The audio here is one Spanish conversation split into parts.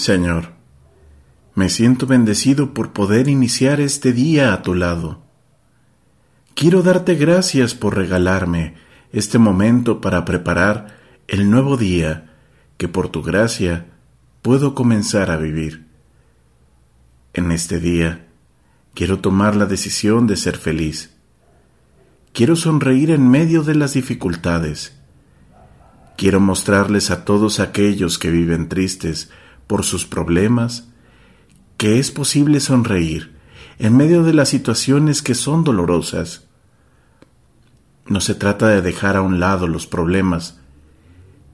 Señor, me siento bendecido por poder iniciar este día a tu lado. Quiero darte gracias por regalarme este momento para preparar el nuevo día que por tu gracia puedo comenzar a vivir. En este día quiero tomar la decisión de ser feliz. Quiero sonreír en medio de las dificultades. Quiero mostrarles a todos aquellos que viven tristes por sus problemas, que es posible sonreír en medio de las situaciones que son dolorosas. No se trata de dejar a un lado los problemas,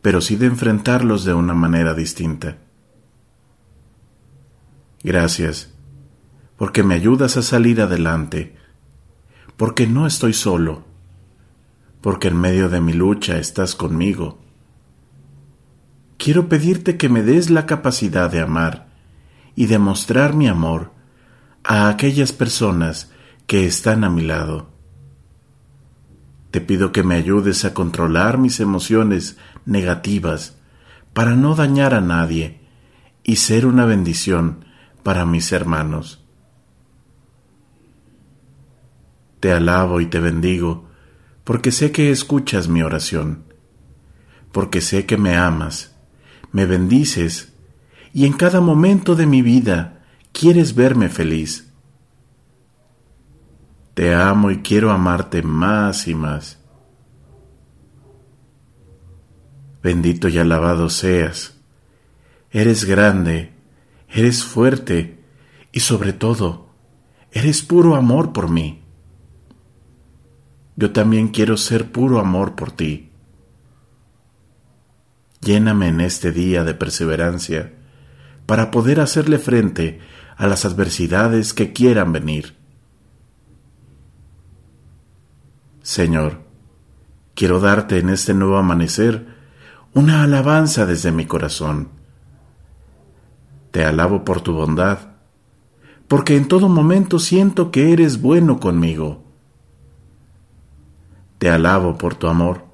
pero sí de enfrentarlos de una manera distinta. Gracias, porque me ayudas a salir adelante, porque no estoy solo, porque en medio de mi lucha estás conmigo Quiero pedirte que me des la capacidad de amar y de mostrar mi amor a aquellas personas que están a mi lado. Te pido que me ayudes a controlar mis emociones negativas para no dañar a nadie y ser una bendición para mis hermanos. Te alabo y te bendigo, porque sé que escuchas mi oración, porque sé que me amas me bendices y en cada momento de mi vida quieres verme feliz. Te amo y quiero amarte más y más. Bendito y alabado seas. Eres grande, eres fuerte y sobre todo, eres puro amor por mí. Yo también quiero ser puro amor por ti. Lléname en este día de perseverancia para poder hacerle frente a las adversidades que quieran venir. Señor, quiero darte en este nuevo amanecer una alabanza desde mi corazón. Te alabo por tu bondad, porque en todo momento siento que eres bueno conmigo. Te alabo por tu amor,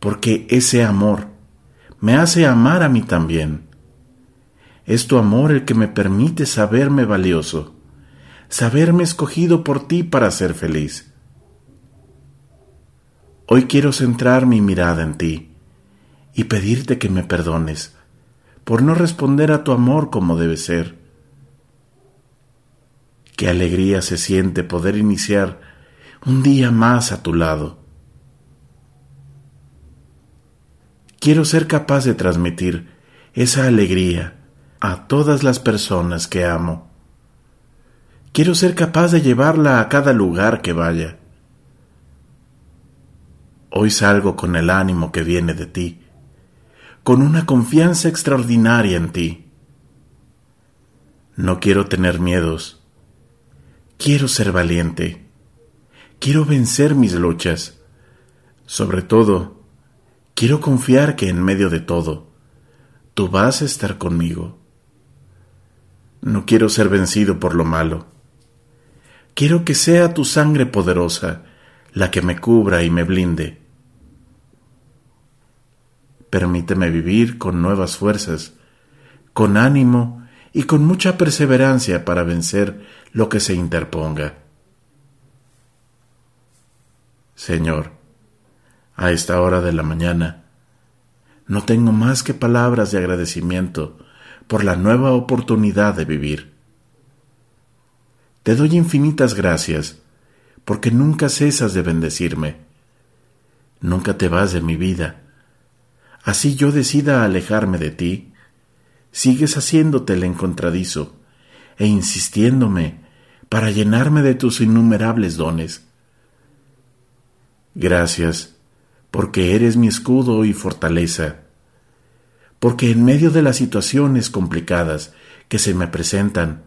porque ese amor me hace amar a mí también. Es tu amor el que me permite saberme valioso, saberme escogido por ti para ser feliz. Hoy quiero centrar mi mirada en ti y pedirte que me perdones por no responder a tu amor como debe ser. Qué alegría se siente poder iniciar un día más a tu lado Quiero ser capaz de transmitir esa alegría a todas las personas que amo. Quiero ser capaz de llevarla a cada lugar que vaya. Hoy salgo con el ánimo que viene de ti, con una confianza extraordinaria en ti. No quiero tener miedos. Quiero ser valiente. Quiero vencer mis luchas. Sobre todo, Quiero confiar que en medio de todo, tú vas a estar conmigo. No quiero ser vencido por lo malo. Quiero que sea tu sangre poderosa la que me cubra y me blinde. Permíteme vivir con nuevas fuerzas, con ánimo y con mucha perseverancia para vencer lo que se interponga. Señor, a esta hora de la mañana. No tengo más que palabras de agradecimiento por la nueva oportunidad de vivir. Te doy infinitas gracias, porque nunca cesas de bendecirme. Nunca te vas de mi vida. Así yo decida alejarme de ti, sigues haciéndote el encontradizo e insistiéndome para llenarme de tus innumerables dones. Gracias, porque eres mi escudo y fortaleza, porque en medio de las situaciones complicadas que se me presentan,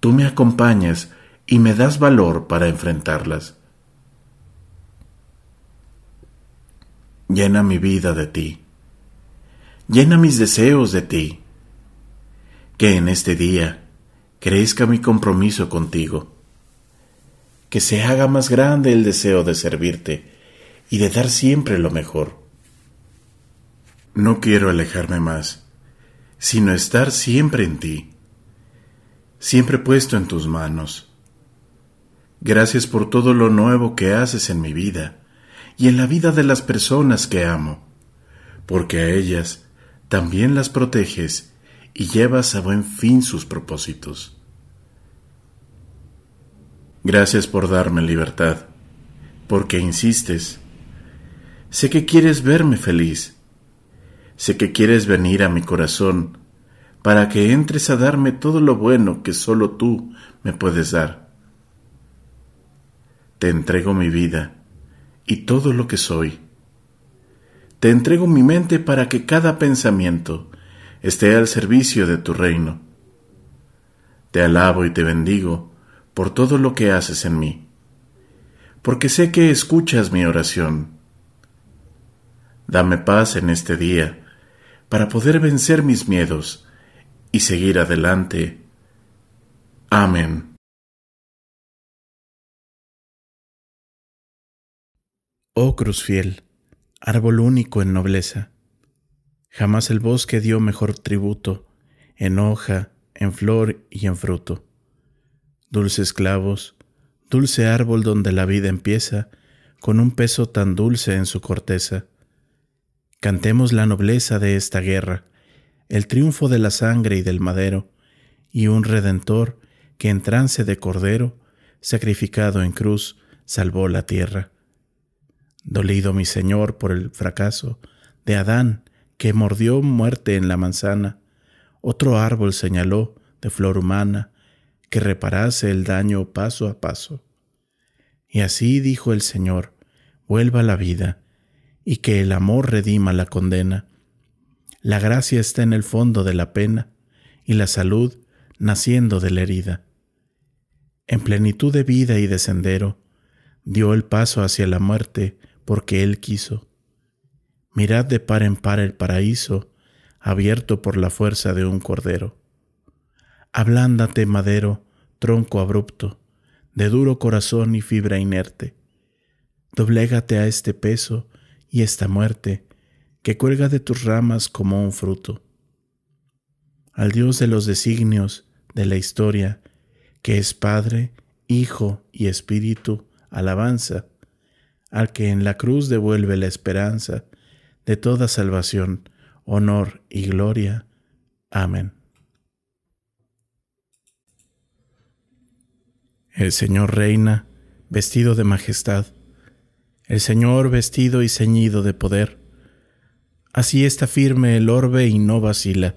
tú me acompañas y me das valor para enfrentarlas. Llena mi vida de ti, llena mis deseos de ti, que en este día crezca mi compromiso contigo, que se haga más grande el deseo de servirte, y de dar siempre lo mejor. No quiero alejarme más, sino estar siempre en ti, siempre puesto en tus manos. Gracias por todo lo nuevo que haces en mi vida y en la vida de las personas que amo, porque a ellas también las proteges y llevas a buen fin sus propósitos. Gracias por darme libertad, porque insistes Sé que quieres verme feliz. Sé que quieres venir a mi corazón para que entres a darme todo lo bueno que solo tú me puedes dar. Te entrego mi vida y todo lo que soy. Te entrego mi mente para que cada pensamiento esté al servicio de tu reino. Te alabo y te bendigo por todo lo que haces en mí, porque sé que escuchas mi oración Dame paz en este día, para poder vencer mis miedos y seguir adelante. Amén. Oh cruz fiel, árbol único en nobleza, jamás el bosque dio mejor tributo, en hoja, en flor y en fruto. Dulces clavos, dulce árbol donde la vida empieza, con un peso tan dulce en su corteza, Cantemos la nobleza de esta guerra, el triunfo de la sangre y del madero, y un redentor que en trance de cordero, sacrificado en cruz, salvó la tierra. Dolido mi Señor por el fracaso de Adán, que mordió muerte en la manzana, otro árbol señaló de flor humana que reparase el daño paso a paso. Y así dijo el Señor, vuelva la vida, y que el amor redima la condena. La gracia está en el fondo de la pena y la salud naciendo de la herida. En plenitud de vida y de sendero, dio el paso hacia la muerte porque él quiso. Mirad de par en par el paraíso, abierto por la fuerza de un cordero. Ablándate, madero, tronco abrupto, de duro corazón y fibra inerte. Doblégate a este peso y esta muerte que cuelga de tus ramas como un fruto. Al Dios de los designios de la historia, que es Padre, Hijo y Espíritu, alabanza, al que en la cruz devuelve la esperanza de toda salvación, honor y gloria. Amén. El Señor reina, vestido de majestad, el Señor vestido y ceñido de poder. Así está firme el orbe y no vacila.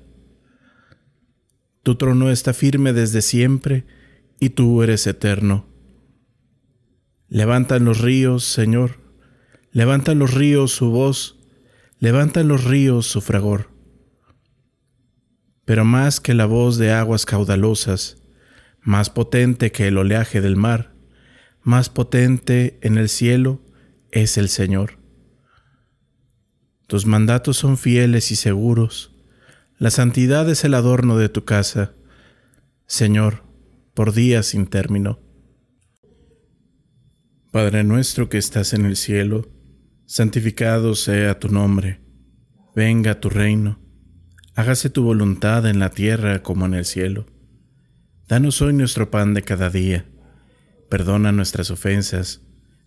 Tu trono está firme desde siempre y tú eres eterno. Levantan los ríos, Señor, levantan los ríos su voz, levantan los ríos su fragor. Pero más que la voz de aguas caudalosas, más potente que el oleaje del mar, más potente en el cielo, es el Señor. Tus mandatos son fieles y seguros. La santidad es el adorno de tu casa, Señor, por días sin término. Padre nuestro que estás en el cielo, santificado sea tu nombre. Venga tu reino. Hágase tu voluntad en la tierra como en el cielo. Danos hoy nuestro pan de cada día. Perdona nuestras ofensas